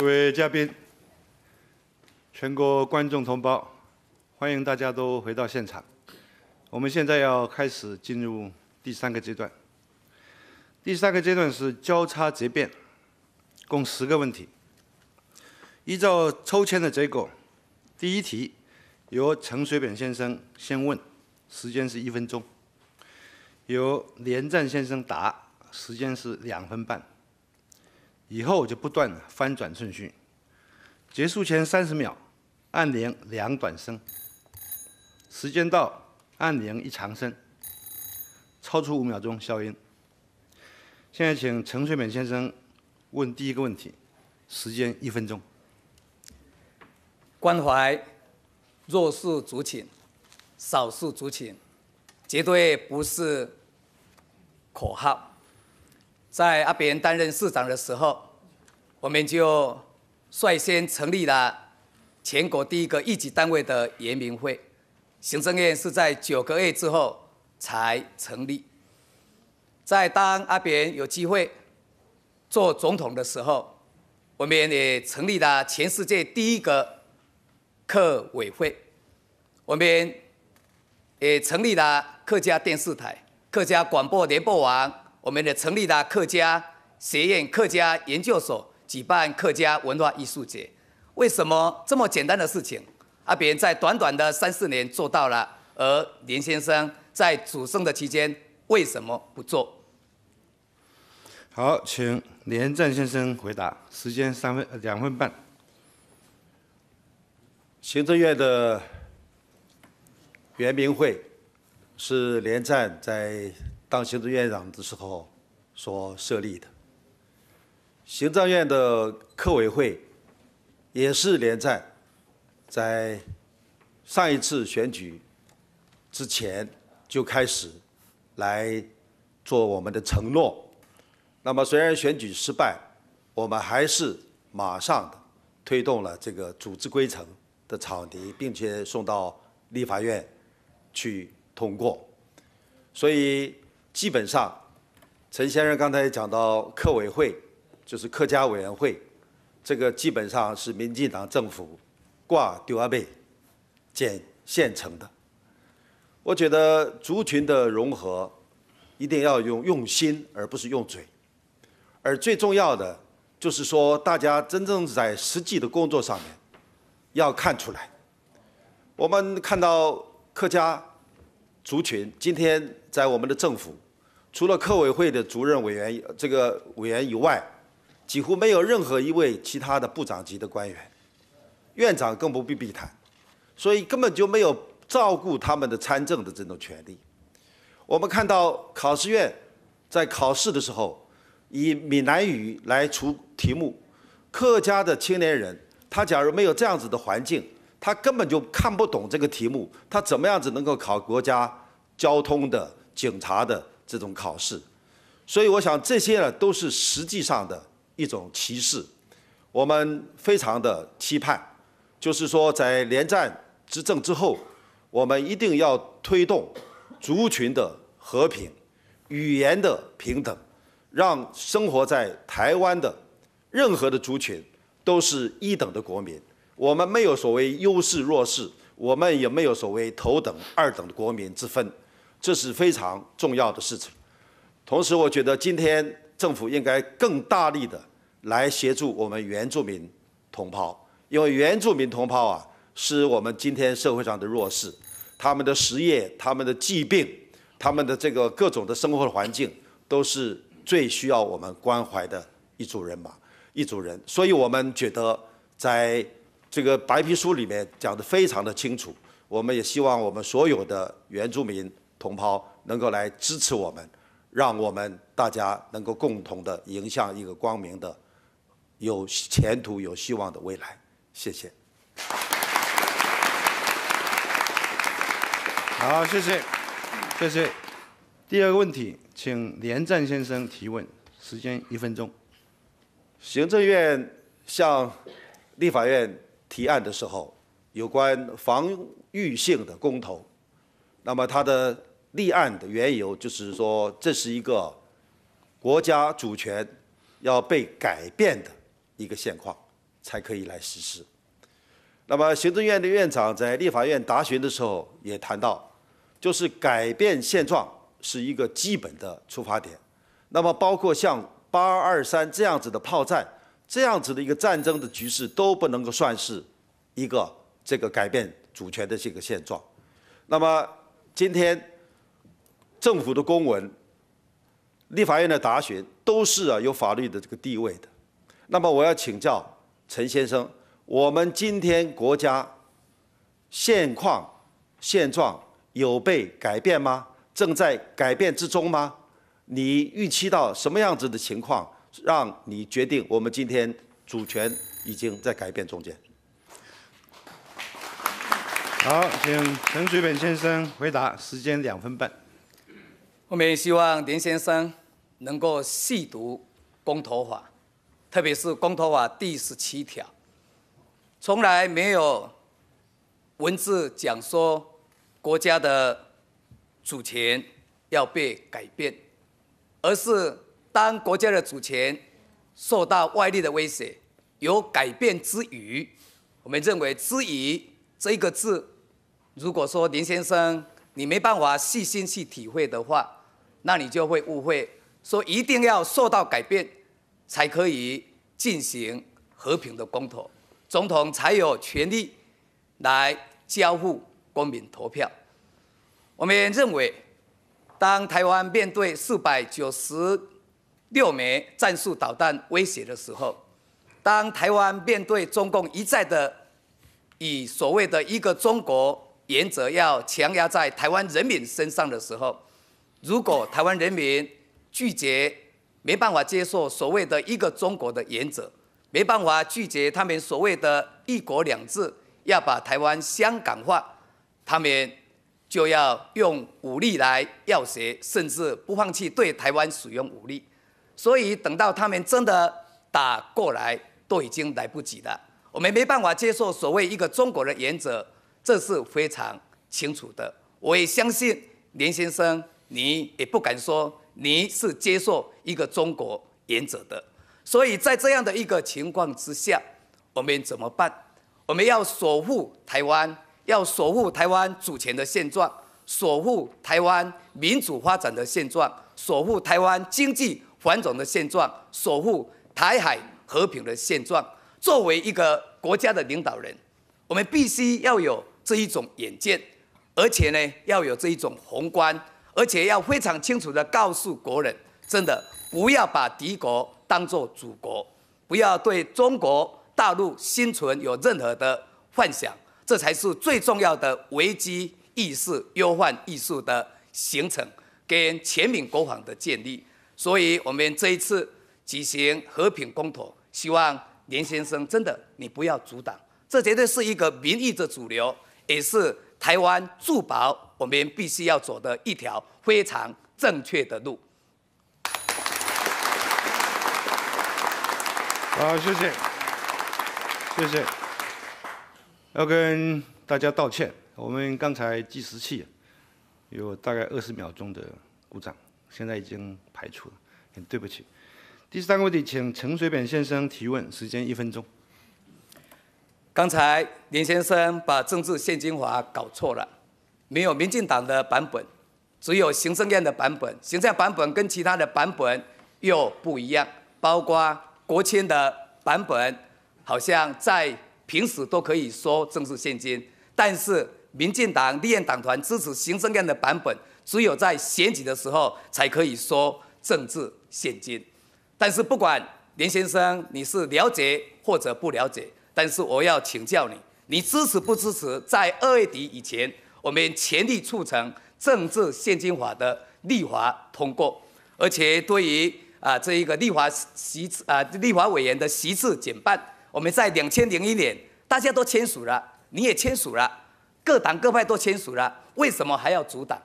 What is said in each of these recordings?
各位嘉宾、全国观众同胞，欢迎大家都回到现场。我们现在要开始进入第三个阶段。第三个阶段是交叉结辩，共十个问题。依照抽签的结果，第一题由陈水扁先生先问，时间是一分钟；由连战先生答，时间是两分半。以后就不断翻转顺序，结束前三十秒按铃两短声，时间到按铃一长声，超出五秒钟消音。现在请陈水扁先生问第一个问题，时间一分钟。关怀弱势族群、少数族群，绝对不是口号。在阿扁担任市长的时候，我们就率先成立了全国第一个一级单位的联民会，行政院是在九个月之后才成立。在当阿扁有机会做总统的时候，我们也成立了全世界第一个客委会，我们也成立了客家电视台、客家广播联播网。我们也成立了客家学院、客家研究所，举办客家文化艺术节。为什么这么简单的事情，阿扁在短短的三四年做到了，而连先生在主政的期间为什么不做？好，请连战先生回答，时间三分两分半。行政院的袁明会是连战在。当行政院长的时候，所设立的行政院的科委会，也是连战在上一次选举之前就开始来做我们的承诺。那么虽然选举失败，我们还是马上推动了这个组织规程的草拟，并且送到立法院去通过。所以。基本上，陈先生刚才讲到客委会，就是客家委员会，这个基本上是民进党政府挂丢阿贝建现成的。我觉得族群的融合，一定要用用心，而不是用嘴。而最重要的，就是说大家真正在实际的工作上面，要看出来。我们看到客家族群今天。在我们的政府，除了客委会的主任委员这个委员以外，几乎没有任何一位其他的部长级的官员，院长更不必必谈，所以根本就没有照顾他们的参政的这种权利。我们看到考试院在考试的时候，以闽南语来出题目，客家的青年人，他假如没有这样子的环境，他根本就看不懂这个题目，他怎么样子能够考国家交通的？警察的这种考试，所以我想这些呢都是实际上的一种歧视。我们非常的期盼，就是说在连战执政之后，我们一定要推动族群的和平、语言的平等，让生活在台湾的任何的族群都是一等的国民。我们没有所谓优势弱势，我们也没有所谓头等、二等的国民之分。这是非常重要的事情。同时，我觉得今天政府应该更大力的来协助我们原住民同胞，因为原住民同胞啊，是我们今天社会上的弱势，他们的失业、他们的疾病、他们的这个各种的生活环境，都是最需要我们关怀的一组人马、一组人。所以我们觉得在这个白皮书里面讲的非常的清楚，我们也希望我们所有的原住民。同胞能够来支持我们，让我们大家能够共同的迎向一个光明的、有前途、有希望的未来。谢谢。好，谢谢，谢谢。第二个问题，请连战先生提问，时间一分钟。行政院向立法院提案的时候，有关防御性的公投，那么它的。立案的缘由就是说，这是一个国家主权要被改变的一个现况，才可以来实施。那么，行政院的院长在立法院答询的时候也谈到，就是改变现状是一个基本的出发点。那么，包括像八二三这样子的炮战，这样子的一个战争的局势都不能够算是一个这个改变主权的这个现状。那么，今天。政府的公文，立法院的答询都是啊有法律的这个地位的。那么我要请教陈先生，我们今天国家现况、现状有被改变吗？正在改变之中吗？你预期到什么样子的情况，让你决定我们今天主权已经在改变中间？好，请陈水扁先生回答，时间两分半。我们也希望林先生能够细读公投法，特别是公投法第十七条，从来没有文字讲说国家的主权要被改变，而是当国家的主权受到外力的威胁有改变之余，我们认为之余这一个字，如果说林先生你没办法细心去体会的话。那你就会误会，说一定要受到改变，才可以进行和平的公投，总统才有权利来交付公民投票。我们认为，当台湾面对四百九十六枚战术导弹威胁的时候，当台湾面对中共一再的以所谓的一个中国原则要强压在台湾人民身上的时候，如果台湾人民拒绝，没办法接受所谓的一个中国的原则，没办法拒绝他们所谓的一国两制，要把台湾香港化，他们就要用武力来要挟，甚至不放弃对台湾使用武力。所以等到他们真的打过来，都已经来不及了。我们没办法接受所谓一个中国的原则，这是非常清楚的。我也相信林先生。你也不敢说你是接受一个中国原则的，所以在这样的一个情况之下，我们怎么办？我们要守护台湾，要守护台湾主权的现状，守护台湾民主发展的现状，守护台湾经济繁荣的现状，守护台海和平的现状。作为一个国家的领导人，我们必须要有这一种远见，而且呢，要有这一种宏观。而且要非常清楚地告诉国人，真的不要把敌国当作祖国，不要对中国大陆心存有任何的幻想，这才是最重要的危机意识、忧患意识的形成，跟全民国防的建立。所以，我们这一次举行和平公投，希望连先生真的你不要阻挡，这绝对是一个民意的主流，也是。台湾珠宝，我们必须要走的一条非常正确的路。好，谢谢，谢谢。要跟大家道歉，我们刚才计时器有大概二十秒钟的故障，现在已经排除了，很对不起。第三个问题，请陈水扁先生提问，时间一分钟。刚才林先生把政治现金化搞错了，没有民进党的版本，只有行政院的版本。行政版本跟其他的版本又不一样，包括国签的版本，好像在平时都可以说政治现金。但是民进党立院党团支持行政院的版本，只有在选举的时候才可以说政治现金。但是不管林先生你是了解或者不了解。但是我要请教你，你支持不支持在二月底以前，我们全力促成政治现金法的立法通过？而且对于啊这一个立法席啊立法委员的席次减半，我们在两千零一年大家都签署了，你也签署了，各党各派都签署了，为什么还要阻挡？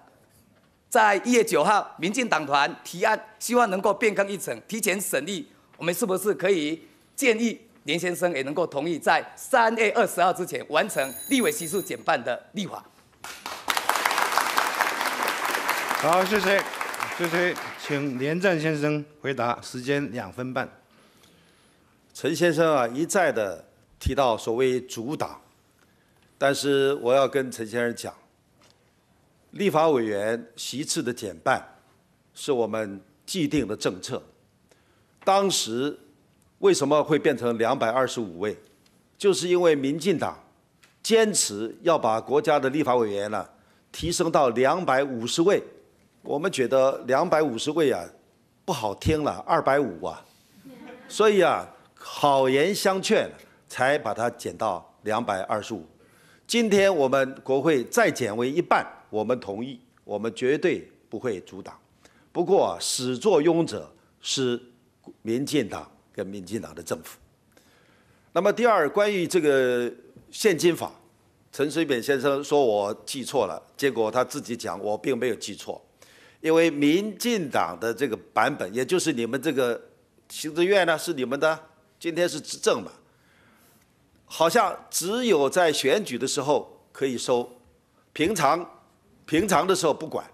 在一月九号，民进党团提案希望能够变更议程，提前审议，我们是不是可以建议？连先生也能够同意，在三月二十号之前完成立委席数减半的立法。好，谢谢，谢谢，请连战先生回答，时间两分半。陈先生啊，一再的提到所谓阻挡，但是我要跟陈先生讲，立法委员席次的减半，是我们既定的政策，当时。为什么会变成两百二十五位？就是因为民进党坚持要把国家的立法委员呢提升到两百五十位。我们觉得两百五十位啊不好听了，二百五啊，所以啊好言相劝才把它减到两百二十五。今天我们国会再减为一半，我们同意，我们绝对不会阻挡。不过始作俑者是民进党。跟民进党的政府。那么第二，关于这个现金法，陈水扁先生说我记错了，结果他自己讲我并没有记错，因为民进党的这个版本，也就是你们这个行政院呢是你们的，今天是执政嘛，好像只有在选举的时候可以收，平常平常的时候不管。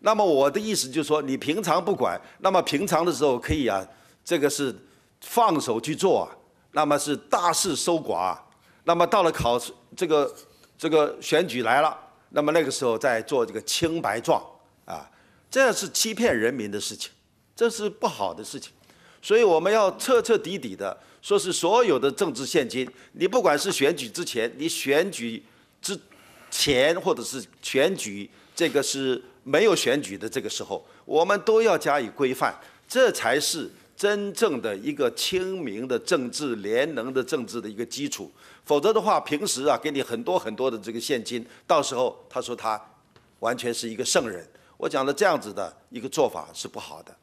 那么我的意思就是说，你平常不管，那么平常的时候可以啊，这个是。放手去做啊，那么是大肆收刮，那么到了考试这个这个选举来了，那么那个时候再做这个清白状啊，这是欺骗人民的事情，这是不好的事情，所以我们要彻彻底底的说是所有的政治现金，你不管是选举之前，你选举之前或者是选举这个是没有选举的这个时候，我们都要加以规范，这才是。真正的一个清明的政治、联能的政治的一个基础，否则的话，平时啊给你很多很多的这个现金，到时候他说他完全是一个圣人，我讲了这样子的一个做法是不好的。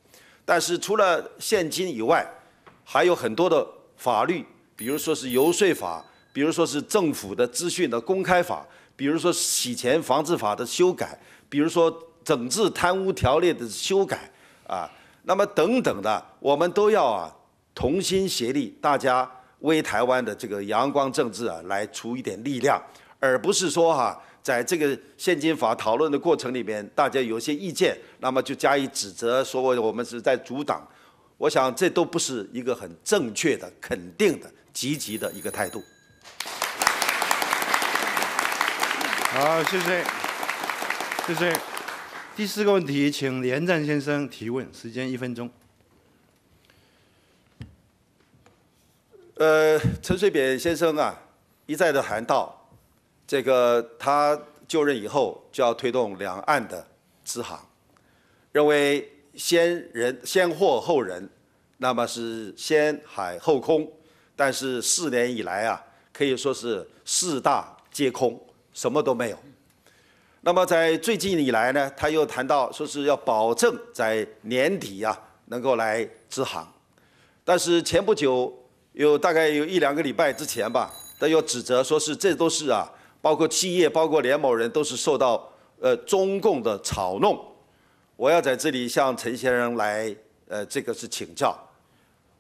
但是除了现金以外，还有很多的法律，比如说是游说法，比如说是政府的资讯的公开法，比如说洗钱防治法的修改，比如说整治贪污条例的修改啊。那么等等的，我们都要啊同心协力，大家为台湾的这个阳光政治啊来出一点力量，而不是说哈在这个现金法讨论的过程里面，大家有些意见，那么就加以指责，说我们是在阻挡。我想这都不是一个很正确的、肯定的、积极的一个态度。好，谢谢，谢谢。第四个问题，请连战先生提问，时间一分钟。呃，陈水扁先生啊，一再的谈到，这个他就任以后就要推动两岸的直航，认为先人先货后人，那么是先海后空，但是四年以来啊，可以说是四大皆空，什么都没有。那么在最近以来呢，他又谈到说是要保证在年底呀能够来支行，但是前不久有大概有一两个礼拜之前吧，他又指责说是这都是啊，包括企业、包括连某人都是受到呃中共的嘲弄。我要在这里向陈先生来呃这个是请教，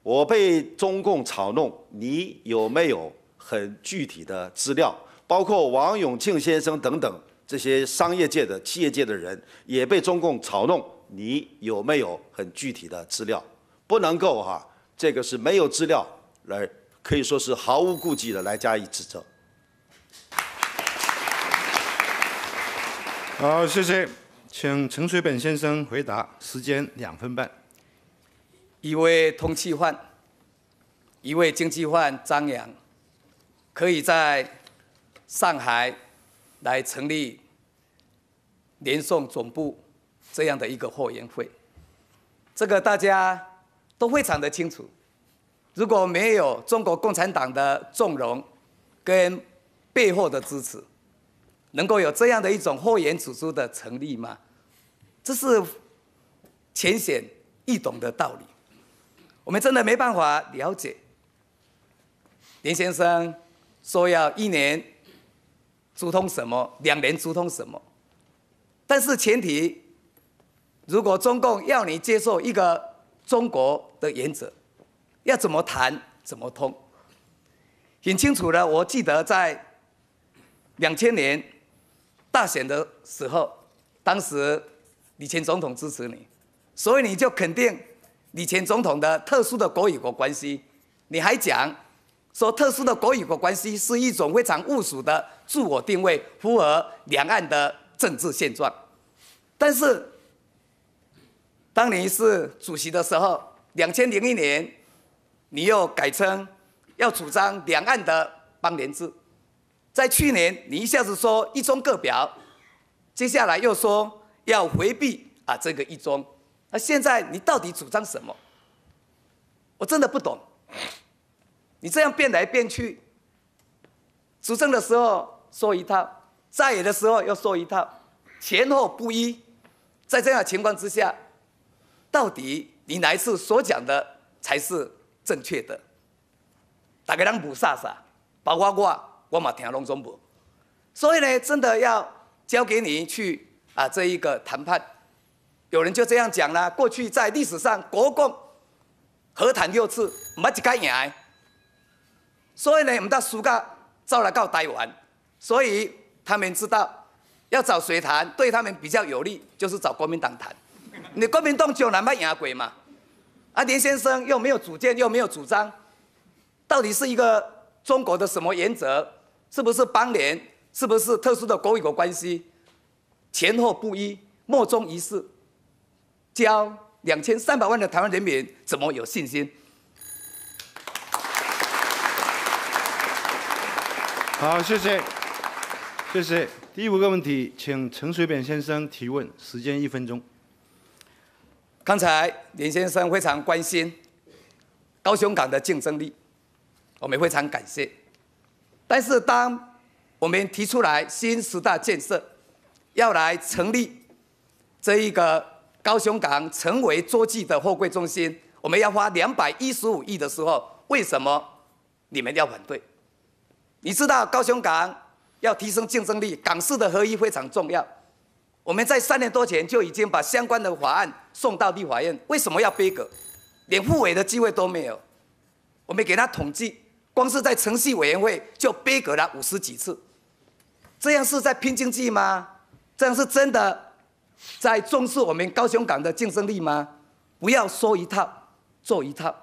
我被中共嘲弄，你有没有很具体的资料？包括王永庆先生等等。这些商业界的、企业界的人也被中共嘲弄，你有没有很具体的资料？不能够哈，这个是没有资料来，可以说是毫无顾忌的来加以指责。好，谢谢，请陈水本先生回答，时间两分半。一位通气患，一位经济患，张扬可以在上海来成立。联送总部这样的一个后援会，这个大家都非常的清楚。如果没有中国共产党的纵容跟背后的支持，能够有这样的一种后援组织的成立吗？这是浅显易懂的道理。我们真的没办法了解林先生说要一年疏通什么，两年疏通什么。但是前提，如果中共要你接受一个中国的原则，要怎么谈怎么通，很清楚的。我记得在两千年大选的时候，当时李前总统支持你，所以你就肯定李前总统的特殊的国与国关系，你还讲说特殊的国与国关系是一种非常务实的自我定位，符合两岸的。政治现状，但是当你是主席的时候，两千零一年，你又改称要主张两岸的邦联制，在去年你一下子说一中各表，接下来又说要回避啊这个一中，那现在你到底主张什么？我真的不懂，你这样变来变去，执政的时候说一套。在野的时候又说一套，前后不一，在这样情况之下，到底你哪一次所讲的才是正确的？大家人不傻傻，包括我，我嘛听拢总不，所以呢，真的要交给你去啊，这一个谈判。有人就这样讲啦，过去在历史上，国共何谈六次没一家赢所以呢，我们到暑假，走来到台湾，所以。他们知道要找谁谈对他们比较有利，就是找国民党谈。你国民党就难办洋鬼嘛？阿田先生又没有主见，又没有主张，到底是一个中国的什么原则？是不是邦联？是不是特殊的国与国关系？前后不一，莫衷一是，教两千三百万的台湾人民怎么有信心？好，谢谢。谢谢。第五个问题，请陈水扁先生提问，时间一分钟。刚才林先生非常关心高雄港的竞争力，我们非常感谢。但是，当我们提出来新十大建设要来成立这一个高雄港成为洲际的货柜中心，我们要花两百一十五亿的时候，为什么你们要反对？你知道高雄港？要提升竞争力，港式的合一非常重要。我们在三年多前就已经把相关的法案送到立法院，为什么要背阁，连复委的机会都没有？我们给他统计，光是在程序委员会就背阁了五十几次，这样是在拼经济吗？这样是真的在重视我们高雄港的竞争力吗？不要说一套做一套，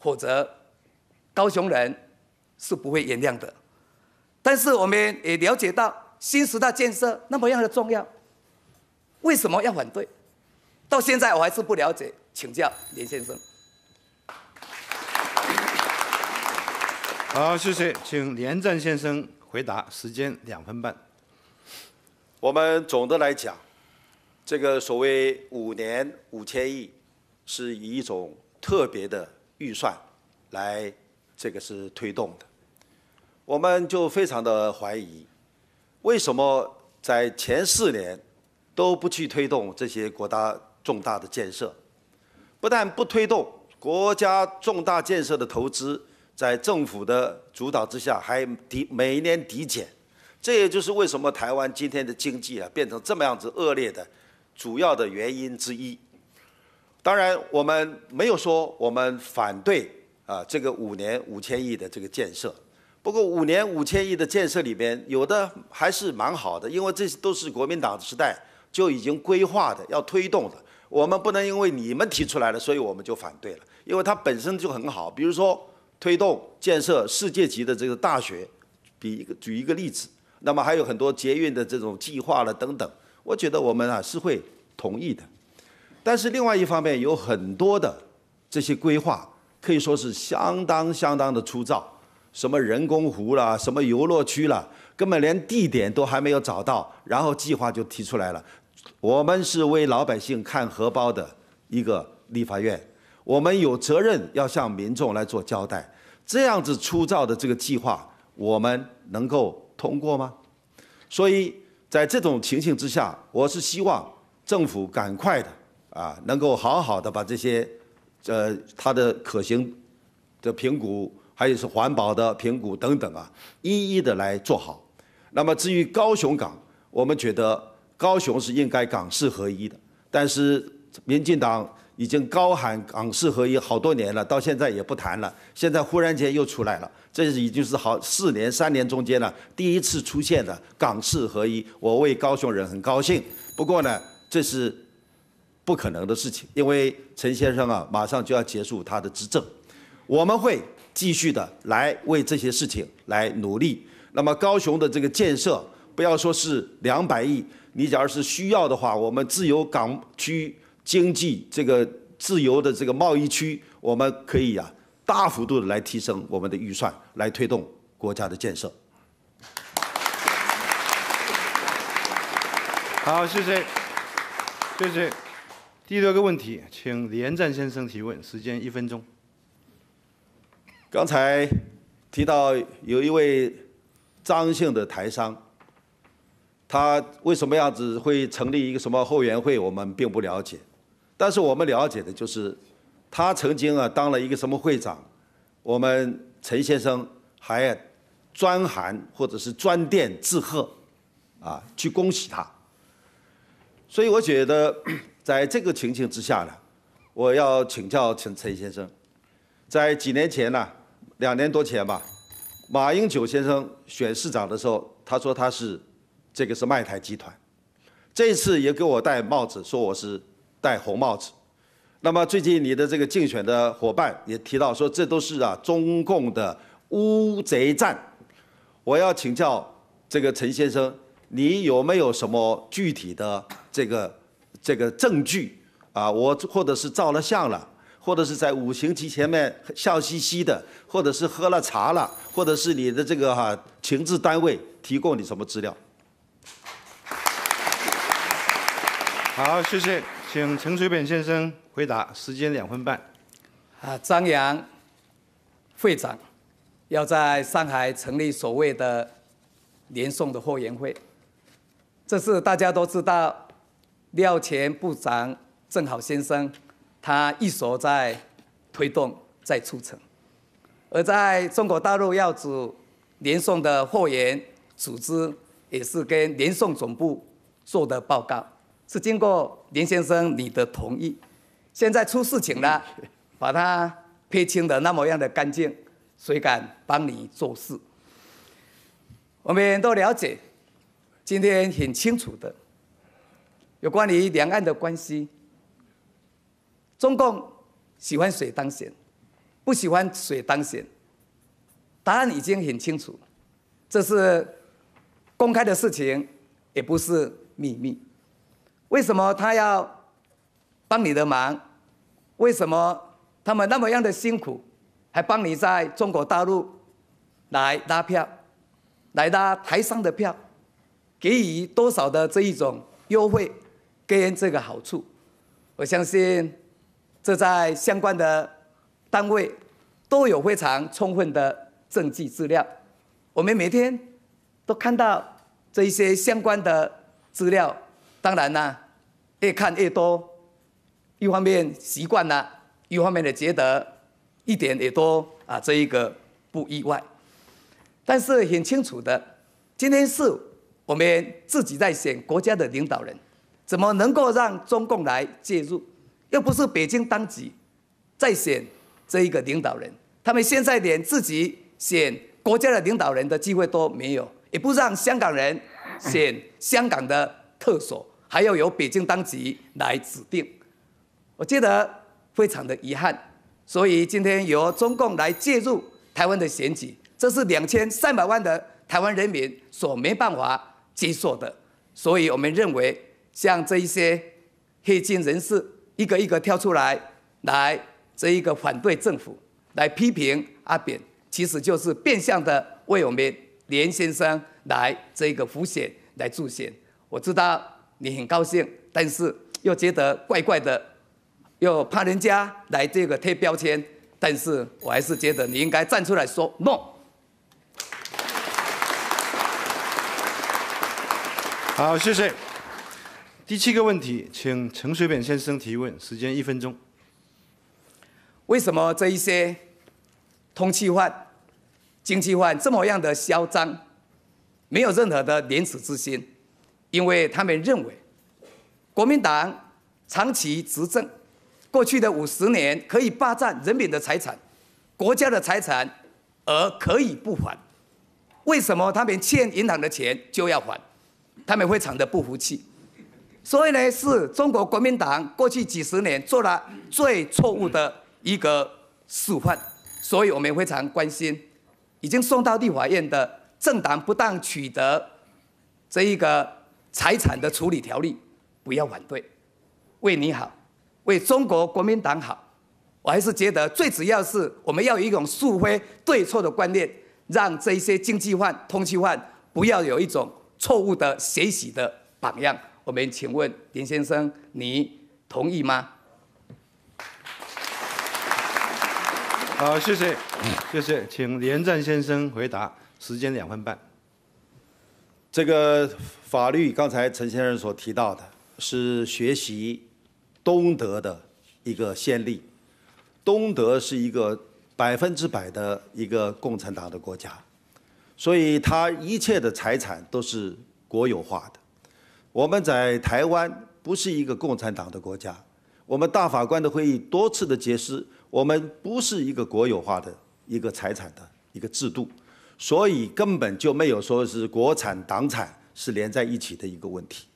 否则高雄人是不会原谅的。但是我们也了解到新时代建设那么样的重要，为什么要反对？到现在我还是不了解，请教连先生。好，谢谢，请连战先生回答，时间两分半。我们总的来讲，这个所谓五年五千亿，是以一种特别的预算来，这个是推动的。我们就非常的怀疑，为什么在前四年都不去推动这些国大重大的建设？不但不推动国家重大建设的投资，在政府的主导之下还抵每年递减，这也就是为什么台湾今天的经济啊变成这么样子恶劣的主要的原因之一。当然，我们没有说我们反对啊这个五年五千亿的这个建设。不过五年五千亿的建设里边，有的还是蛮好的，因为这些都是国民党的时代就已经规划的、要推动的。我们不能因为你们提出来了，所以我们就反对了，因为它本身就很好。比如说推动建设世界级的这个大学，比一个举一个例子，那么还有很多捷运的这种计划了等等。我觉得我们啊是会同意的。但是另外一方面，有很多的这些规划可以说是相当相当的粗糙。什么人工湖啦，什么游乐区啦，根本连地点都还没有找到，然后计划就提出来了。我们是为老百姓看荷包的一个立法院，我们有责任要向民众来做交代。这样子粗糙的这个计划，我们能够通过吗？所以在这种情形之下，我是希望政府赶快的啊，能够好好的把这些，呃，它的可行的评估。还有是环保的评估等等啊，一一的来做好。那么至于高雄港，我们觉得高雄是应该港市合一的。但是民进党已经高喊港市合一好多年了，到现在也不谈了。现在忽然间又出来了，这已经是好四年、三年中间了第一次出现的港市合一。我为高雄人很高兴。不过呢，这是不可能的事情，因为陈先生啊，马上就要结束他的执政，我们会。继续的来为这些事情来努力。那么高雄的这个建设，不要说是两百亿，你假如是需要的话，我们自由港区经济这个自由的这个贸易区，我们可以呀大幅度的来提升我们的预算，来推动国家的建设。好，谢谢，谢谢。第六个问题，请连战先生提问，时间一分钟。刚才提到有一位张姓的台商，他为什么样子会成立一个什么后援会，我们并不了解。但是我们了解的就是，他曾经啊当了一个什么会长，我们陈先生还专函或者是专电致贺，啊，去恭喜他。所以我觉得，在这个情形之下呢，我要请教陈陈先生，在几年前呢。两年多前吧，马英九先生选市长的时候，他说他是这个是麦台集团。这次也给我戴帽子，说我是戴红帽子。那么最近你的这个竞选的伙伴也提到说，这都是啊中共的乌贼战。我要请教这个陈先生，你有没有什么具体的这个这个证据啊？我或者是照了相了？或者是在五星级前面笑嘻嘻的，或者是喝了茶了，或者是你的这个哈情志单位提供你什么资料？好，谢谢，请陈水扁先生回答，时间两分半。啊，张扬会长要在上海成立所谓的联送的会员会，这是大家都知道，廖前部长正好先生。他一手在推动，在促成，而在中国大陆，要组联送的货源组织，也是跟联送总部做的报告，是经过林先生你的同意。现在出事情了，把它撇清的那么样的干净，谁敢帮你做事？我们都了解，今天很清楚的，有关于两岸的关系。中共喜欢谁当选，不喜欢谁当选，答案已经很清楚，这是公开的事情，也不是秘密。为什么他要帮你的忙？为什么他们那么样的辛苦，还帮你在中国大陆来拉票，来拉台上的票，给予多少的这一种优惠，给人这个好处？我相信。这在相关的单位都有非常充分的证据资料。我们每天都看到这一些相关的资料，当然呢，越看越多，一方面习惯了，一方面的觉得一点也多啊，这一个不意外。但是很清楚的，今天是我们自己在选国家的领导人，怎么能够让中共来介入？又不是北京当局在选这一个领导人，他们现在连自己选国家的领导人的机会都没有，也不让香港人 选香港的特首，还要由北京当局来指定。我觉得非常的遗憾，所以今天由中共来介入台湾的选举，这是两千三百万的台湾人民所没办法接受的。所以我们认为，像这一些黑金人士。一个一个跳出来，来这一个反对政府，来批评阿扁，其实就是变相的为我们连先生来这一个扶险来助险。我知道你很高兴，但是又觉得怪怪的，又怕人家来这个贴标签，但是我还是觉得你应该站出来说 no。好，谢谢。第七个问题，请陈水扁先生提问，时间一分钟。为什么这一些通气犯、经济犯这么样的嚣张，没有任何的廉耻之心？因为他们认为国民党长期执政，过去的五十年可以霸占人民的财产、国家的财产，而可以不还。为什么他们欠银行的钱就要还？他们非常的不服气。所以呢，是中国国民党过去几十年做了最错误的一个示范。所以我们非常关心，已经送到地法院的政党不当取得这一个财产的处理条例，不要反对，为你好，为中国国民党好。我还是觉得最主要是我们要有一种是非对错的观念，让这些经济犯、通缉犯不要有一种错误的学习的榜样。我们请问林先生，你同意吗？好，谢谢，谢谢，请连战先生回答，时间两分半。这个法律刚才陈先生所提到的，是学习东德的一个先例。东德是一个百分之百的一个共产党的国家，所以他一切的财产都是国有化的。我们在台湾不是一个共产党的国家，我们大法官的会议多次的解释，我们不是一个国有化的、一个财产的一个制度，所以根本就没有说是国产党产是连在一起的一个问题。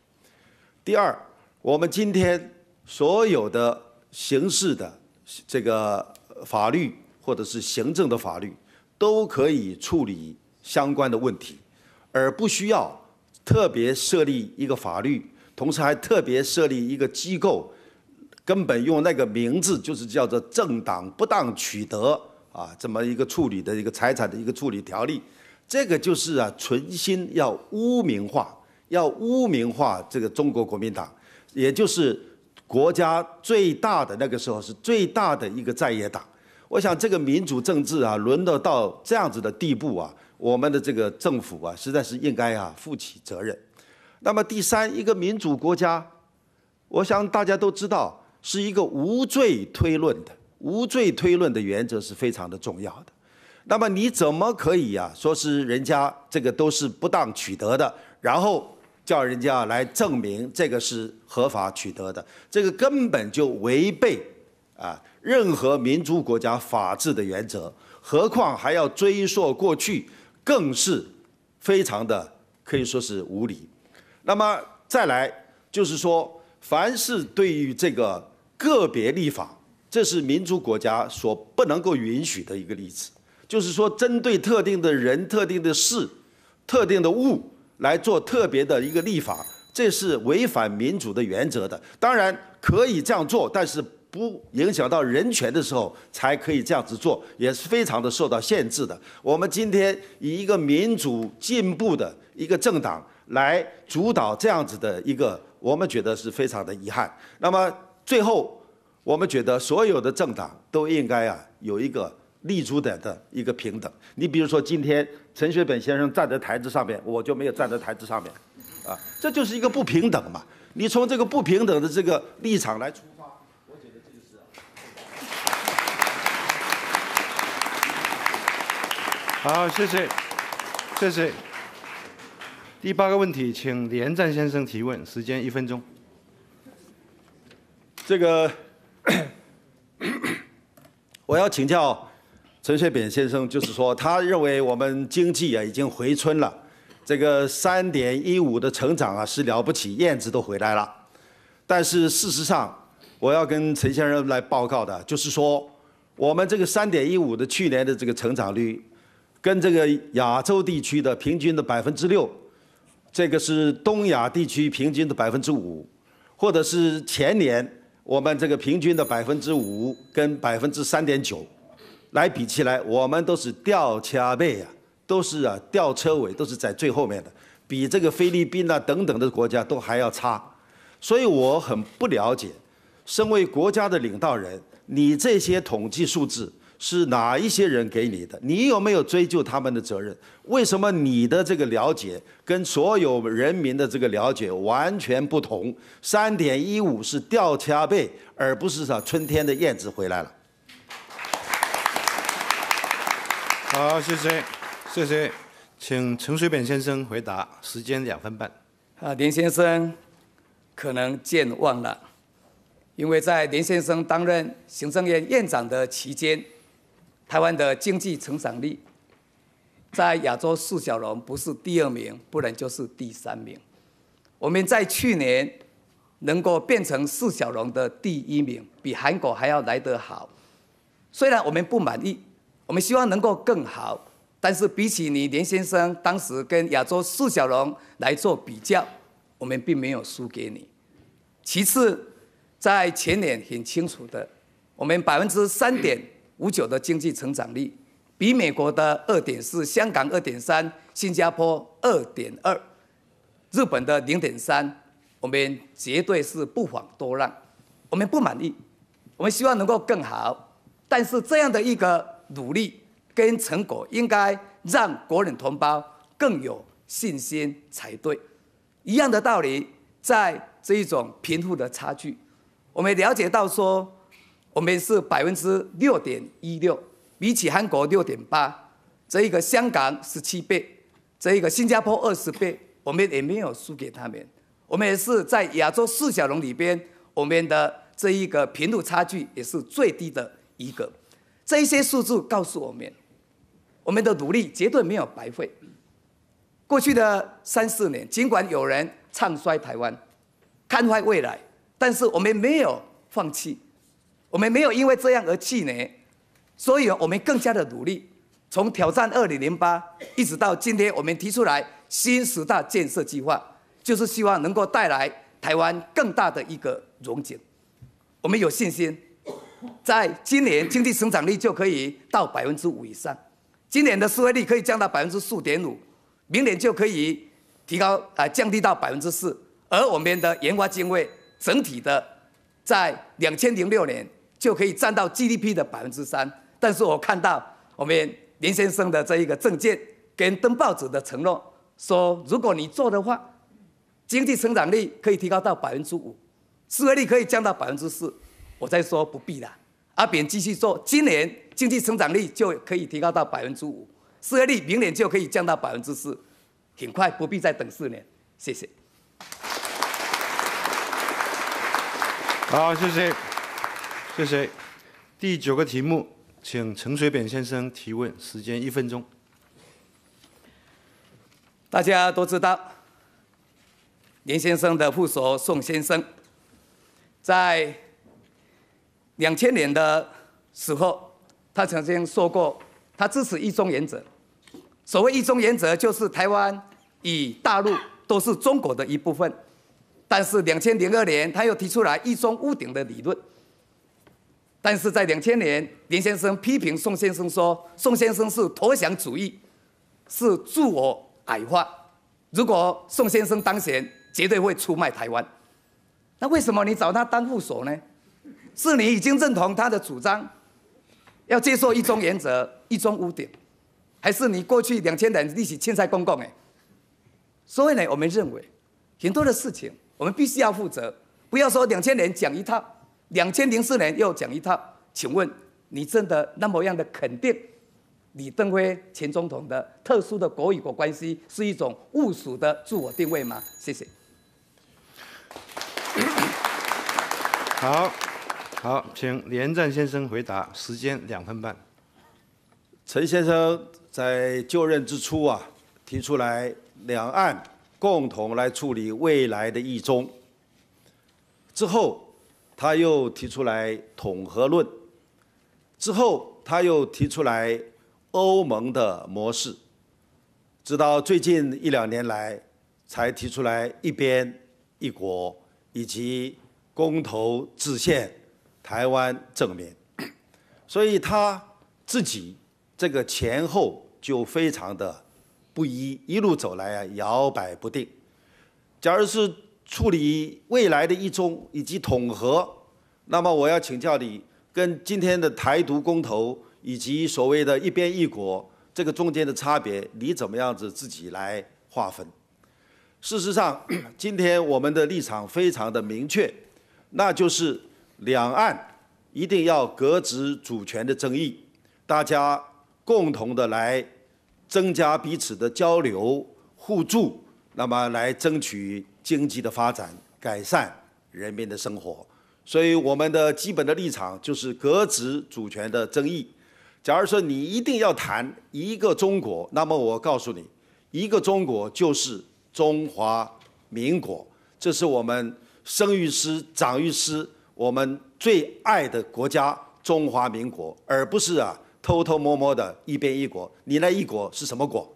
第二，我们今天所有的刑事的这个法律或者是行政的法律，都可以处理相关的问题，而不需要。特别设立一个法律，同时还特别设立一个机构，根本用那个名字就是叫做“政党不当取得”啊，这么一个处理的一个财产的一个处理条例，这个就是啊，存心要污名化，要污名化这个中国国民党，也就是国家最大的那个时候是最大的一个在野党。我想这个民主政治啊，轮得到这样子的地步啊。我们的这个政府啊，实在是应该啊负起责任。那么第三，一个民主国家，我想大家都知道，是一个无罪推论的，无罪推论的原则是非常的重要的。那么你怎么可以啊说是人家这个都是不当取得的，然后叫人家来证明这个是合法取得的？这个根本就违背啊任何民主国家法治的原则，何况还要追溯过去。更是非常的可以说是无理，那么再来就是说，凡是对于这个个别立法，这是民主国家所不能够允许的一个例子，就是说针对特定的人、特定的事、特定的物来做特别的一个立法，这是违反民主的原则的。当然可以这样做，但是。不影响到人权的时候才可以这样子做，也是非常的受到限制的。我们今天以一个民主进步的一个政党来主导这样子的一个，我们觉得是非常的遗憾。那么最后，我们觉得所有的政党都应该啊有一个立足点的一个平等。你比如说今天陈学本先生站在台子上面，我就没有站在台子上面，啊，这就是一个不平等嘛。你从这个不平等的这个立场来。好，谢谢，谢谢。第八个问题，请连战先生提问，时间一分钟。这个我要请教陈水扁先生，就是说，他认为我们经济啊已经回春了，这个三点一五的成长啊是了不起，燕子都回来了。但是事实上，我要跟陈先生来报告的，就是说，我们这个三点一五的去年的这个成长率。跟这个亚洲地区的平均的百分之六，这个是东亚地区平均的百分之五，或者是前年我们这个平均的百分之五跟百分之三点九，来比起来，我们都是吊车背啊，都是啊吊车尾，都是在最后面的，比这个菲律宾啊等等的国家都还要差，所以我很不了解，身为国家的领导人，你这些统计数字。是哪一些人给你的？你有没有追究他们的责任？为什么你的这个了解跟所有人民的这个了解完全不同？三点一五是掉痂背，而不是说春天的燕子回来了。好，谢谢，谢谢，请陈水扁先生回答，时间两分半。啊，林先生，可能健忘了，因为在林先生担任行政院院长的期间。台湾的经济成长力，在亚洲四小龙不是第二名，不然就是第三名。我们在去年能够变成四小龙的第一名，比韩国还要来得好。虽然我们不满意，我们希望能够更好，但是比起你连先生当时跟亚洲四小龙来做比较，我们并没有输给你。其次，在前年很清楚的，我们百分之三点。五九的经济成长率比美国的二点四，香港二点三，新加坡二点二，日本的零点三，我们绝对是不遑多让。我们不满意，我们希望能够更好。但是这样的一个努力跟成果，应该让国人同胞更有信心才对。一样的道理，在这一种贫富的差距，我们了解到说。我们是百分之六点一六，比起韩国六点八，这一个香港十七倍，这一个新加坡二十倍，我们也没有输给他们。我们也是在亚洲四小龙里边，我们的这一个贫度差距也是最低的一个。这一些数字告诉我们，我们的努力绝对没有白费。过去的三四年，尽管有人唱衰台湾，看坏未来，但是我们没有放弃。我们没有因为这样而气馁，所以我们更加的努力。从挑战二零零八一直到今天，我们提出来新十大建设计划，就是希望能够带来台湾更大的一个溶景。我们有信心，在今年经济成长率就可以到百分之五以上，今年的失业率可以降到百分之四点五，明年就可以提高呃降低到百分之四，而我们的研发经费整体的在两千零六年。就可以占到 GDP 的百分之三，但是我看到我们林先生的这一个证件跟登报纸的承诺，说如果你做的话，经济成长率可以提高到百分之五，失业率可以降到百分之四，我再说不必了。阿扁继续做，今年经济成长率就可以提高到百分之五，失业率明年就可以降到百分之四，很快不必再等四年。谢谢。好，谢谢。谢谢。第九个题目，请陈水扁先生提问，时间一分钟。大家都知道，林先生的副手宋先生，在两千年的时候，他曾经说过，他支持一中原则。所谓一中原则，就是台湾与大陆都是中国的一部分。但是两千零二年，他又提出来一中屋顶的理论。但是在两千年，林先生批评宋先生说：“宋先生是投降主义，是自我矮化。如果宋先生当选，绝对会出卖台湾。那为什么你找他当副手呢？是你已经认同他的主张，要接受一中原则、一中污点，还是你过去两千年历史欠债公共哎？所以呢，我们认为很多的事情，我们必须要负责。不要说两千年讲一套。”两千零四年又讲一套，请问你真的那么样的肯定李登辉前总统的特殊的国与国关系是一种务实的自我定位吗？谢谢。好，好，请连战先生回答，时间两分半。陈先生在就任之初啊，提出来两岸共同来处理未来的一中，之后。他又提出来统合论，之后他又提出来欧盟的模式，直到最近一两年来，才提出来一边一国以及公投制宪，台湾正面，所以他自己这个前后就非常的不一，一路走来啊摇摆不定，假如是。处理未来的一中以及统合，那么我要请教你，跟今天的台独公投以及所谓的一边一国这个中间的差别，你怎么样子自己来划分？事实上，今天我们的立场非常的明确，那就是两岸一定要革职主权的争议，大家共同的来增加彼此的交流互助，那么来争取。经济的发展，改善人民的生活，所以我们的基本的立场就是革职主权的争议。假如说你一定要谈一个中国，那么我告诉你，一个中国就是中华民国，这是我们生于斯、长于斯，我们最爱的国家——中华民国，而不是啊偷偷摸摸的一边一国。你那一国是什么国？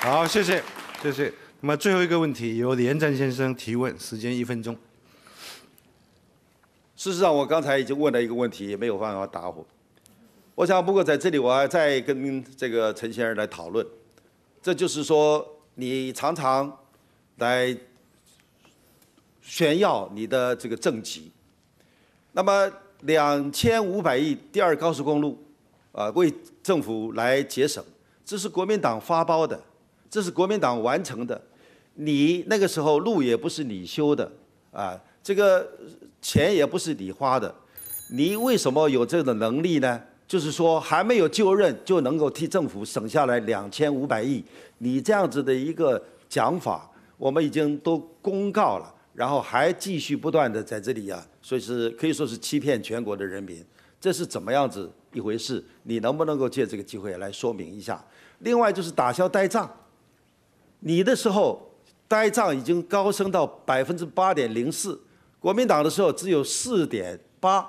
好，谢谢，谢谢。那么最后一个问题，由连战先生提问，时间一分钟。事实上，我刚才已经问了一个问题，也没有办法答复。我想，不过在这里，我要再跟这个陈先生来讨论。这就是说，你常常来炫耀你的这个政绩。那么，两千五百亿第二高速公路，啊，为政府来节省，这是国民党发包的。这是国民党完成的，你那个时候路也不是你修的，啊，这个钱也不是你花的，你为什么有这种能力呢？就是说还没有就任就能够替政府省下来两千五百亿，你这样子的一个讲法，我们已经都公告了，然后还继续不断的在这里呀，以是可以说是欺骗全国的人民，这是怎么样子一回事？你能不能够借这个机会来说明一下？另外就是打消呆账。你的时候，呆账已经高升到百分之八点零四，国民党的时候只有四点八，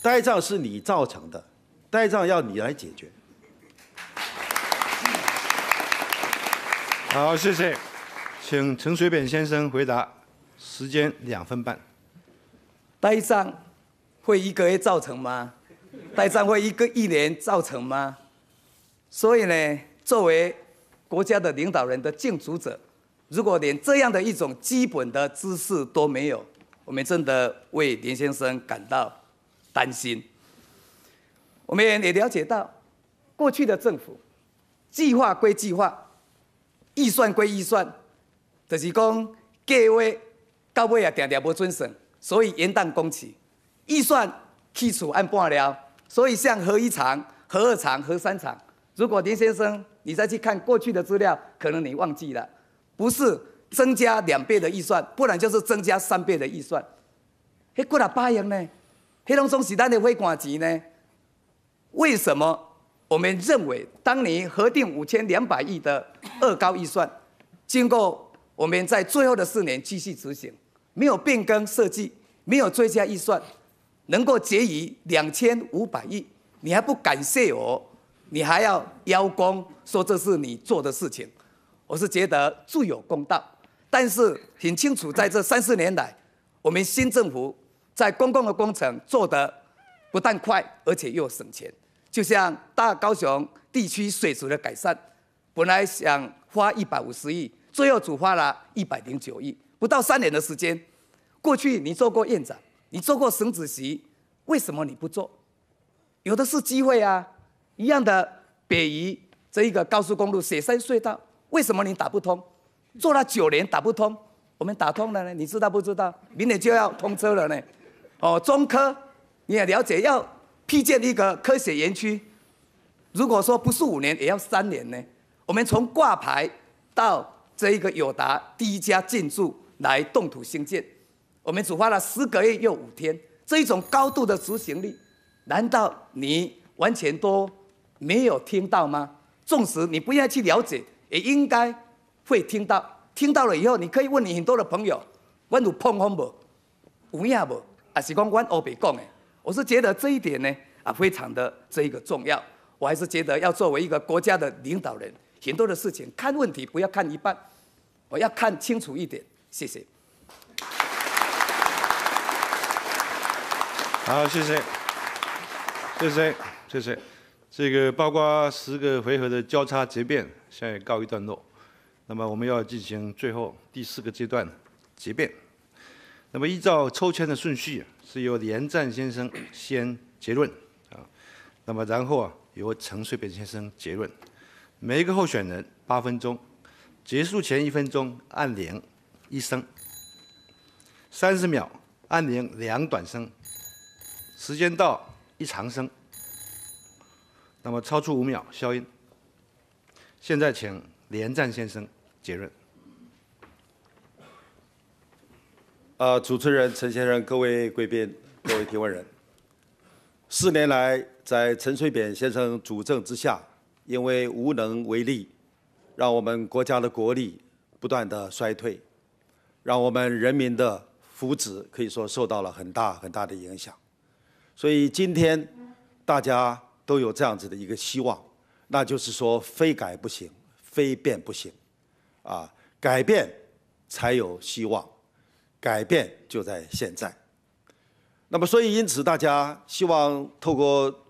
呆账是你造成的，呆账要你来解决。好，谢谢，请陈水扁先生回答，时间两分半。呆账会一个月造成吗？呆账会一个一年造成吗？所以呢，作为。国家的领导人的建逐者，如果连这样的一种基本的知识都没有，我们真的为林先生感到担心。我们也了解到，过去的政府计划归计划，预算归预算，就是讲计划到尾也定定不遵守，所以元旦公祭预算去处按半了，所以像合一场、合二场、合三场，如果林先生。你再去看过去的资料，可能你忘记了，不是增加两倍的预算，不然就是增加三倍的预算。哎，过了八年呢，黑龙江是哪的挥款钱呢？为什么我们认为当年核定五千两百亿的二高预算，经过我们在最后的四年继续执行，没有变更设计，没有追加预算，能够结余两千五百亿，你还不感谢我？你还要邀功说这是你做的事情，我是觉得自有公道，但是很清楚，在这三四年来，我们新政府在公共的工程做得不但快，而且又省钱。就像大高雄地区水质的改善，本来想花一百五十亿，最后只花了一百零九亿，不到三年的时间。过去你做过院长，你做过省主席，为什么你不做？有的是机会啊。一样的，北移这一个高速公路雪山隧道，为什么你打不通？做了九年打不通，我们打通了呢？你知道不知道？明年就要通车了呢。哦，中科你也了解，要批建一个科学园区，如果说不是五年也要三年呢？我们从挂牌到这一个友达第一家进驻来动土兴建，我们只花了十个月又五天，这一种高度的执行力，难道你完全多？没有听到吗？纵使你不愿意去了解，也应该会听到。听到了以后，你可以问你很多的朋友，阮有碰风无？有呀无？啊，是讲我欧边讲的。我是觉得这一点呢，啊，非常的这一个重要。我还是觉得要作为一个国家的领导人，很多的事情看问题不要看一半，我要看清楚一点。谢谢。好，谢谢，谢谢，谢谢。这个包括十个回合的交叉结辩，现在告一段落。那么我们要进行最后第四个阶段结辩。那么依照抽签的顺序，是由连战先生先结论啊。那么然后啊，由陈水扁先生结论。每一个候选人八分钟，结束前一分钟按铃一声，三十秒按铃两短声，时间到一长声。那么超出五秒，消音。现在请连战先生结论。啊，主持人陈先生，各位贵宾，各位提问人。四年来，在陈水扁先生主政之下，因为无能为力，让我们国家的国力不断的衰退，让我们人民的福祉可以说受到了很大很大的影响。所以今天大家。都有这样子的一个希望，那就是说，非改不行，非变不行，啊，改变才有希望，改变就在现在。那么，所以因此，大家希望透过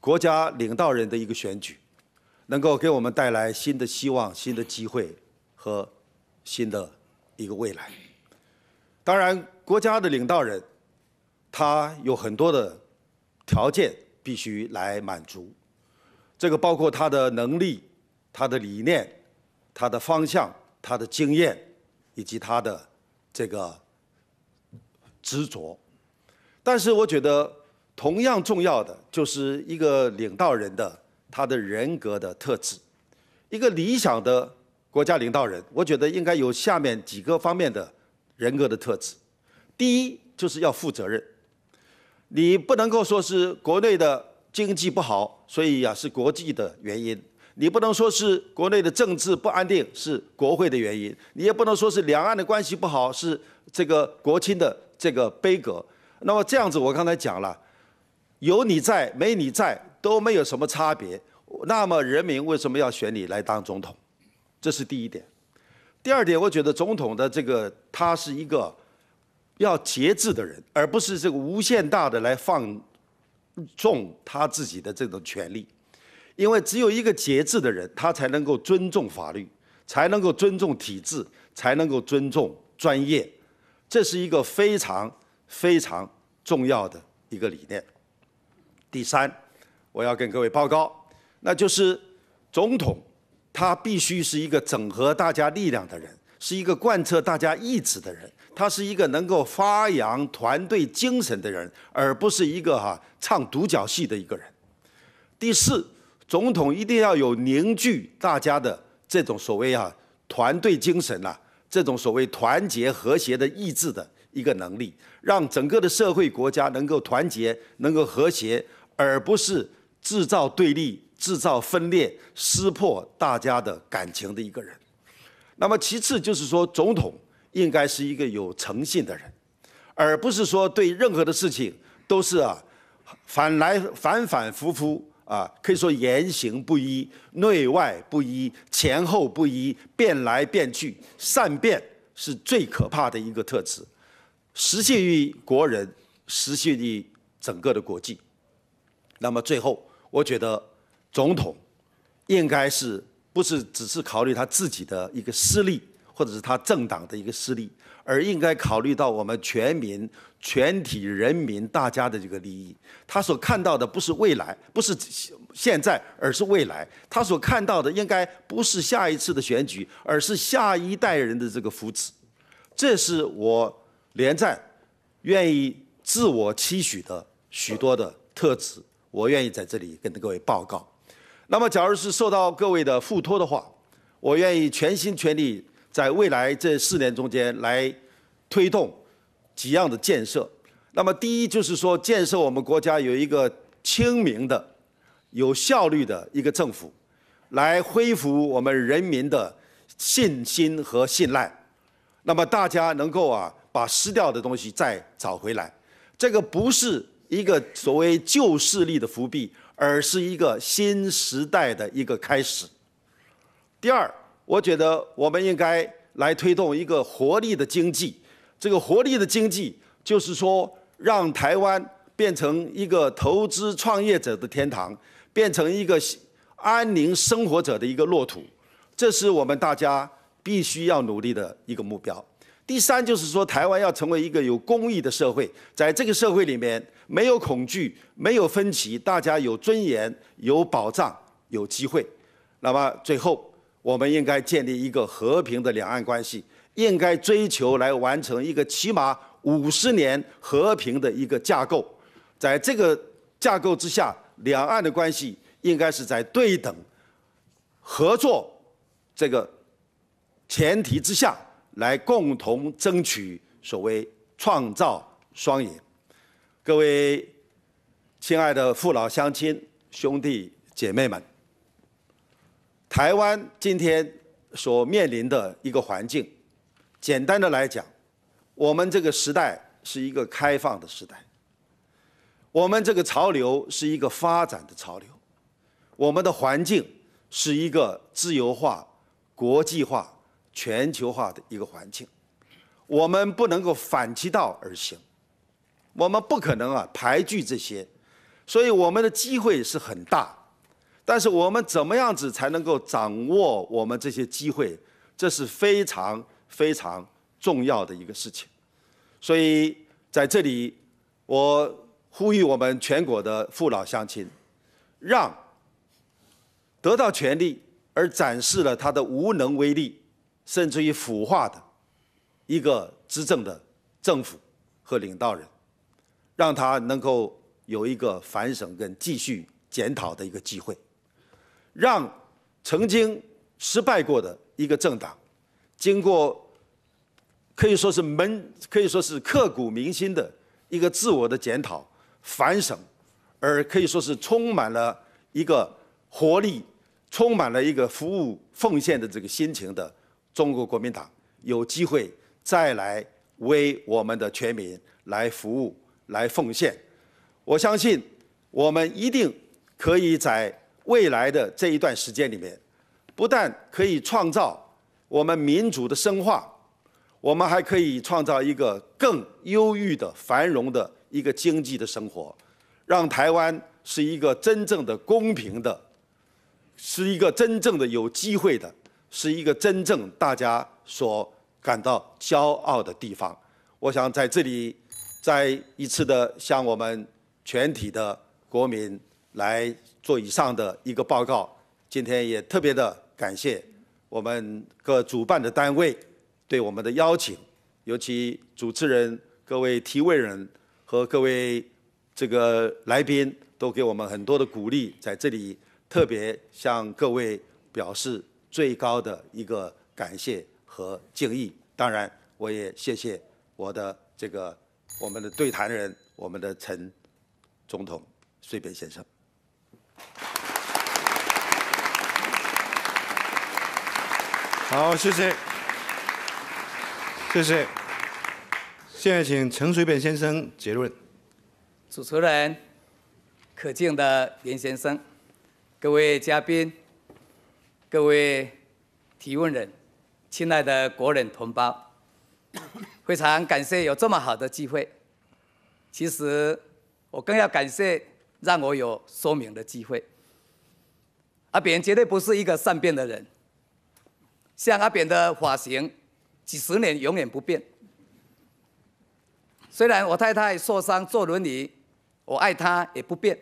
国家领导人的一个选举，能够给我们带来新的希望、新的机会和新的一个未来。当然，国家的领导人他有很多的条件。必须来满足，这个包括他的能力、他的理念、他的方向、他的经验，以及他的这个执着。但是，我觉得同样重要的，就是一个领导人的他的人格的特质。一个理想的国家领导人，我觉得应该有下面几个方面的人格的特质：第一，就是要负责任。你不能够说是国内的经济不好，所以呀是国际的原因；你不能说是国内的政治不安定是国会的原因；你也不能说是两岸的关系不好是这个国亲的这个悲歌。那么这样子，我刚才讲了，有你在没你在都没有什么差别。那么人民为什么要选你来当总统？这是第一点。第二点，我觉得总统的这个他是一个。要节制的人，而不是这个无限大的来放纵他自己的这种权利。因为只有一个节制的人，他才能够尊重法律，才能够尊重体制，才能够尊重专业，这是一个非常非常重要的一个理念。第三，我要跟各位报告，那就是总统他必须是一个整合大家力量的人，是一个贯彻大家意志的人。他是一个能够发扬团队精神的人，而不是一个哈唱独角戏的一个人。第四，总统一定要有凝聚大家的这种所谓啊团队精神呐，这种所谓团结和谐的意志的一个能力，让整个的社会国家能够团结、能够和谐，而不是制造对立、制造分裂、撕破大家的感情的一个人。那么，其次就是说，总统。应该是一个有诚信的人，而不是说对任何的事情都是啊，反来反反复复啊，可以说言行不一、内外不一、前后不一，变来变去，善变是最可怕的一个特质，失信于国人，失信于整个的国际。那么最后，我觉得总统应该是不是只是考虑他自己的一个私利。或者是他政党的一个势利，而应该考虑到我们全民、全体人民大家的这个利益。他所看到的不是未来，不是现在，而是未来。他所看到的应该不是下一次的选举，而是下一代人的这个福祉。这是我连战愿意自我期许的许多的特质，我愿意在这里跟各位报告。那么，假如是受到各位的付托的话，我愿意全心全力。在未来这四年中间来推动几样的建设，那么第一就是说，建设我们国家有一个清明的、有效率的一个政府，来恢复我们人民的信心和信赖，那么大家能够啊把失掉的东西再找回来，这个不是一个所谓旧势力的伏笔，而是一个新时代的一个开始。第二。我觉得我们应该来推动一个活力的经济。这个活力的经济，就是说让台湾变成一个投资创业者的天堂，变成一个安宁生活者的一个乐土。这是我们大家必须要努力的一个目标。第三，就是说台湾要成为一个有公益的社会，在这个社会里面没有恐惧，没有分歧，大家有尊严、有保障、有机会。那么最后。我们应该建立一个和平的两岸关系，应该追求来完成一个起码五十年和平的一个架构。在这个架构之下，两岸的关系应该是在对等、合作这个前提之下来共同争取所谓创造双赢。各位亲爱的父老乡亲、兄弟姐妹们。台湾今天所面临的一个环境，简单的来讲，我们这个时代是一个开放的时代，我们这个潮流是一个发展的潮流，我们的环境是一个自由化、国际化、全球化的一个环境，我们不能够反其道而行，我们不可能啊排拒这些，所以我们的机会是很大。但是我们怎么样子才能够掌握我们这些机会？这是非常非常重要的一个事情。所以在这里，我呼吁我们全国的父老乡亲，让得到权力而展示了他的无能为力，甚至于腐化的一个执政的政府和领导人，让他能够有一个反省跟继续检讨的一个机会。让曾经失败过的一个政党，经过可以说是门可以说是刻骨铭心的一个自我的检讨、反省，而可以说是充满了一个活力、充满了一个服务奉献的这个心情的中国国民党，有机会再来为我们的全民来服务、来奉献。我相信我们一定可以在。未来的这一段时间里面，不但可以创造我们民主的深化，我们还可以创造一个更优裕的、繁荣的一个经济的生活，让台湾是一个真正的公平的，是一个真正的有机会的，是一个真正大家所感到骄傲的地方。我想在这里再一次的向我们全体的国民来。做以上的一个报告，今天也特别的感谢我们各主办的单位对我们的邀请，尤其主持人、各位提问人和各位这个来宾都给我们很多的鼓励，在这里特别向各位表示最高的一个感谢和敬意。当然，我也谢谢我的这个我们的对谈人，我们的陈总统随便先生。好，谢谢，谢谢。现在请陈水扁先生结论。主持人，可敬的林先生，各位嘉宾，各位提问人，亲爱的国人同胞，非常感谢有这么好的机会。其实，我更要感谢。让我有说明的机会。阿扁绝对不是一个善变的人，像阿扁的发型，几十年永远不变。虽然我太太受伤坐轮椅，我爱她也不变，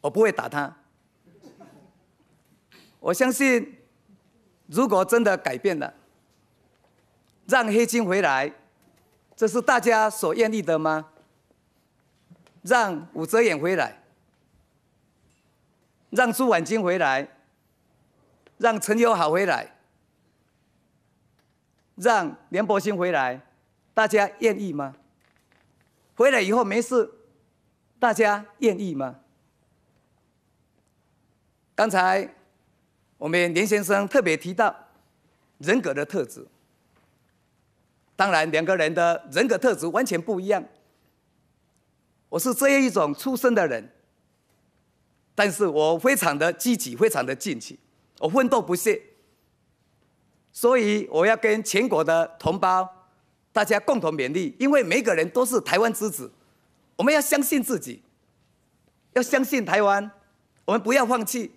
我不会打她。我相信，如果真的改变了，让黑金回来，这是大家所愿意的吗？让伍则衍回来，让朱婉晶回来，让陈友好回来，让梁伯清回来，大家愿意吗？回来以后没事，大家愿意吗？刚才我们连先生特别提到人格的特质，当然两个人的人格特质完全不一样。我是这样一种出身的人，但是我非常的积极，非常的进取，我奋斗不懈。所以我要跟全国的同胞，大家共同勉励，因为每个人都是台湾之子，我们要相信自己，要相信台湾，我们不要放弃，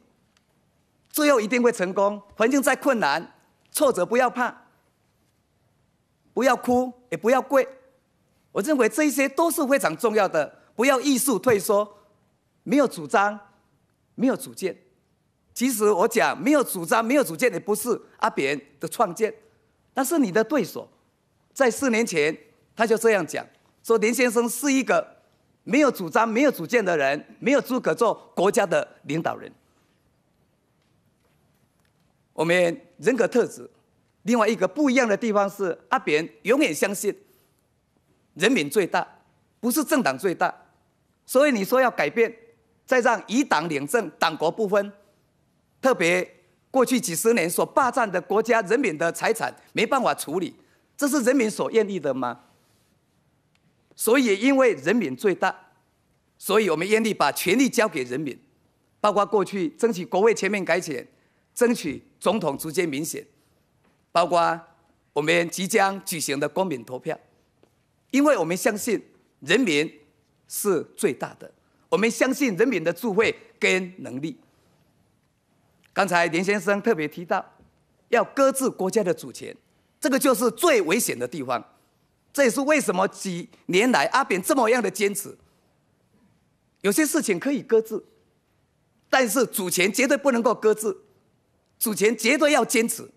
最后一定会成功。环境再困难，挫折不要怕，不要哭，也不要跪，我认为这些都是非常重要的。不要艺术退缩，没有主张，没有主见。其实我讲没有主张、没有主见的，不是阿扁的创建，但是你的对手，在四年前他就这样讲，说林先生是一个没有主张、没有主见的人，没有资格做国家的领导人。我们人格特质另外一个不一样的地方是，阿扁永远相信人民最大，不是政党最大。所以你说要改变，再让以党领政，党国不分，特别过去几十年所霸占的国家人民的财产没办法处理，这是人民所愿意的吗？所以因为人民最大，所以我们愿意把权力交给人民，包括过去争取国会全面改选，争取总统直接民选，包括我们即将举行的公民投票，因为我们相信人民。是最大的。我们相信人民的智慧跟能力。刚才林先生特别提到，要搁置国家的主权，这个就是最危险的地方。这也是为什么几年来阿扁这么样的坚持。有些事情可以搁置，但是主权绝对不能够搁置，主权绝对要坚持，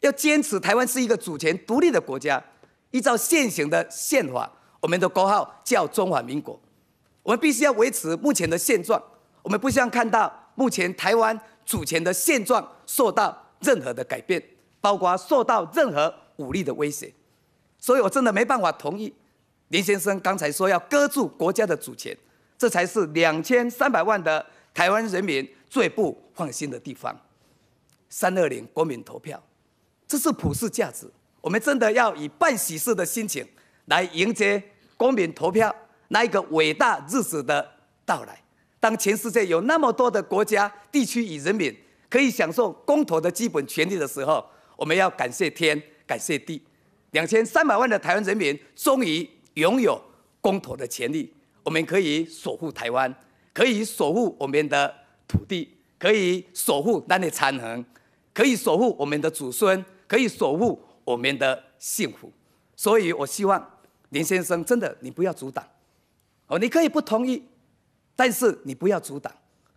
要坚持台湾是一个主权独立的国家，依照现行的宪法。我们的国号叫中华民国，我们必须要维持目前的现状，我们不希望看到目前台湾主权的现状受到任何的改变，包括受到任何武力的威胁，所以我真的没办法同意林先生刚才说要割住国家的主权，这才是两千三百万的台湾人民最不放心的地方。三二零国民投票，这是普世价值，我们真的要以办喜事的心情来迎接。公民投票，那一个伟大日子的到来。当全世界有那么多的国家、地区与人民可以享受公投的基本权利的时候，我们要感谢天，感谢地。两千三百万的台湾人民终于拥有公投的权利，我们可以守护台湾，可以守护我们的土地，可以守护那的长河，可以守护我们的祖孙，可以守护我们的幸福。所以我希望。林先生，真的，你不要阻挡哦！你可以不同意，但是你不要阻挡。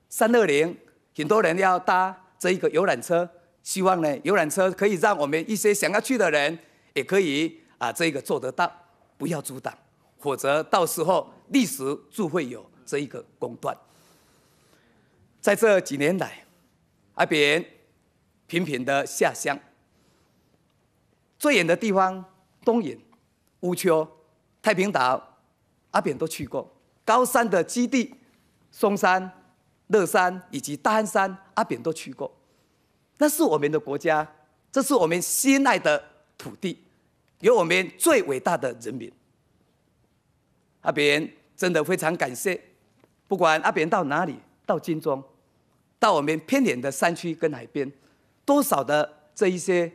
三二零，很多人要搭这一个游览车，希望呢，游览车可以让我们一些想要去的人也可以啊，这个做得到，不要阻挡，否则到时候历史就会有这一个公断。在这几年来，阿扁频频的下乡，最远的地方东引乌丘。太平岛，阿扁都去过；高山的基地，松山、乐山以及大安山，阿扁都去过。那是我们的国家，这是我们心爱的土地，有我们最伟大的人民。阿扁真的非常感谢，不管阿扁到哪里，到金钟，到我们偏远的山区跟海边，多少的这一些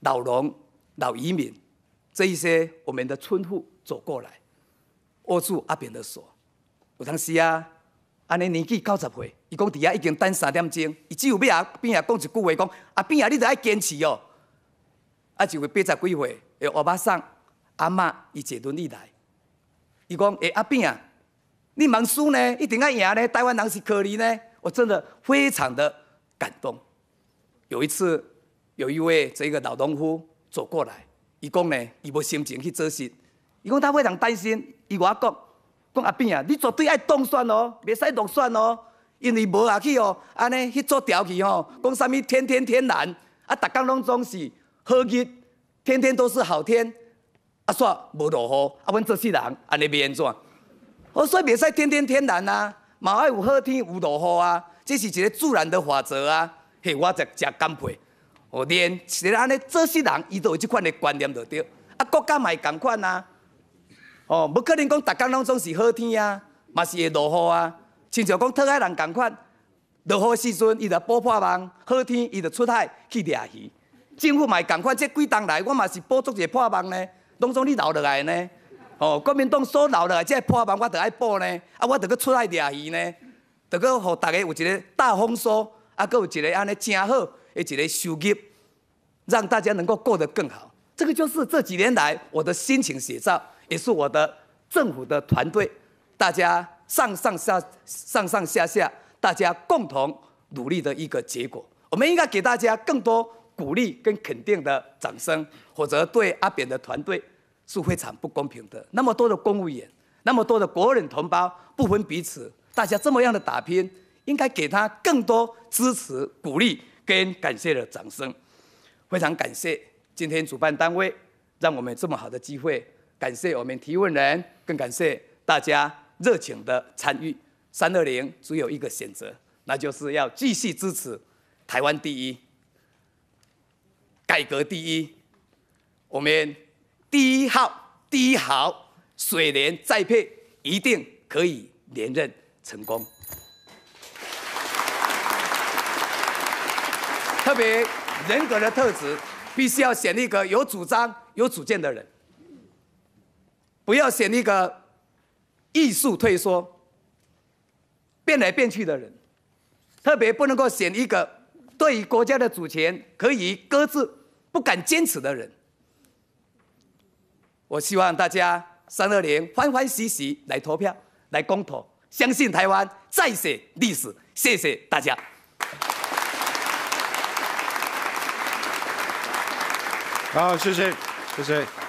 老农、老移民，这一些我们的村户。走过来，握住阿扁的手。有当时啊，安尼年纪九十岁，伊讲伫遐已经等三点钟，伊只有要阿扁下讲一句话，讲阿扁啊，你得爱坚持哦。啊，一位八十几岁诶，奥巴马阿嬷伊坐轮椅来，伊讲诶，阿扁啊，你茫输呢，一定要赢呢？台湾人是可怜呢？我真的非常的感动。有一次，有一位这个老农夫走过来，伊讲呢，伊无心情去做事。伊讲：他非常担心。伊我讲，讲阿扁啊，你绝对爱当选哦，袂使落选哦，因为无下去哦，安尼去做调去吼。讲啥物天天天蓝啊，逐工拢总是好日，天天都是好天啊，煞无落雨啊。阮做世人安尼袂安怎？我说袂使天天天蓝啊，嘛爱有好天有落雨啊，这是一个自然的法则啊。嘿，我一食甘屁哦，连其个安尼做世人伊都有即款的观念着着啊，国家嘛会共款啊。哦，不可能讲，逐天拢总是好天啊，嘛是会落雨啊。亲像讲，特海人同款，落雨时阵，伊就补破网；好天，伊就出海去掠鱼。政府嘛同款，即几冬来，我嘛是补足一个破网呢，拢总你留落来呢。哦，国民党所留落来个破网，我得爱补呢，啊，我得去出海掠鱼呢，得去互逐个有一个大丰收，啊，搁有一个安尼正好的一个收入，让大家能够过得更好。这个就是这几年来我的心情写照。也是我的政府的团队，大家上上下上上下下，大家共同努力的一个结果。我们应该给大家更多鼓励跟肯定的掌声，否则对阿扁的团队是非常不公平的。那么多的公务员，那么多的国人同胞，不分彼此，大家这么样的打拼，应该给他更多支持、鼓励跟感谢的掌声。非常感谢今天主办单位，让我们这么好的机会。感谢我们提问人，更感谢大家热情的参与。三二零只有一个选择，那就是要继续支持台湾第一、改革第一，我们第一号、第一好水莲再配，一定可以连任成功。特别人格的特质，必须要选一个有主张、有主见的人。不要选一个艺术退缩、变来变去的人，特别不能够选一个对于国家的主权可以搁置、不敢坚持的人。我希望大家三二零欢欢喜喜来投票、来公投，相信台湾再写历史。谢谢大家。好，谢谢，谢谢。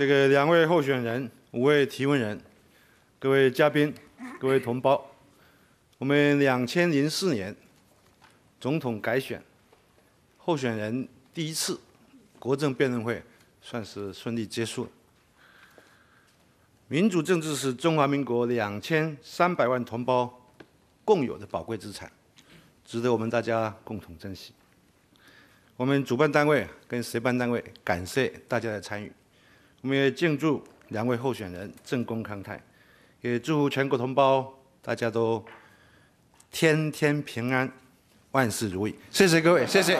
这个两位候选人，五位提问人，各位嘉宾，各位同胞，我们两千零四年总统改选候选人第一次国政辩论会算是顺利结束。民主政治是中华民国两千三百万同胞共有的宝贵资产，值得我们大家共同珍惜。我们主办单位跟协办单位感谢大家的参与。我们也敬祝两位候选人政工康泰，也祝福全国同胞，大家都天天平安，万事如意。谢谢各位，谢谢。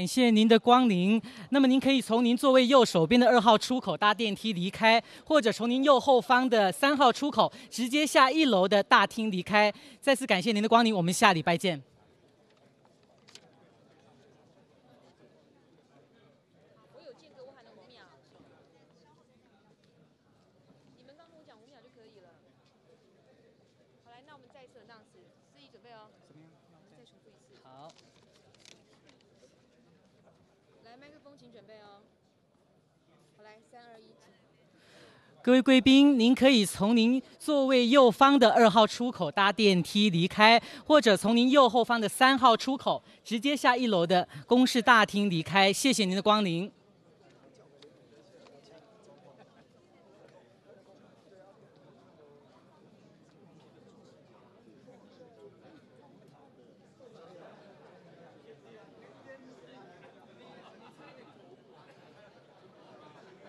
感谢您的光临。那么您可以从您座位右手边的二号出口搭电梯离开，或者从您右后方的三号出口直接下一楼的大厅离开。再次感谢您的光临，我们下礼拜见。各位贵宾，您可以从您座位右方的二号出口搭电梯离开，或者从您右后方的三号出口直接下一楼的公示大厅离开。谢谢您的光临。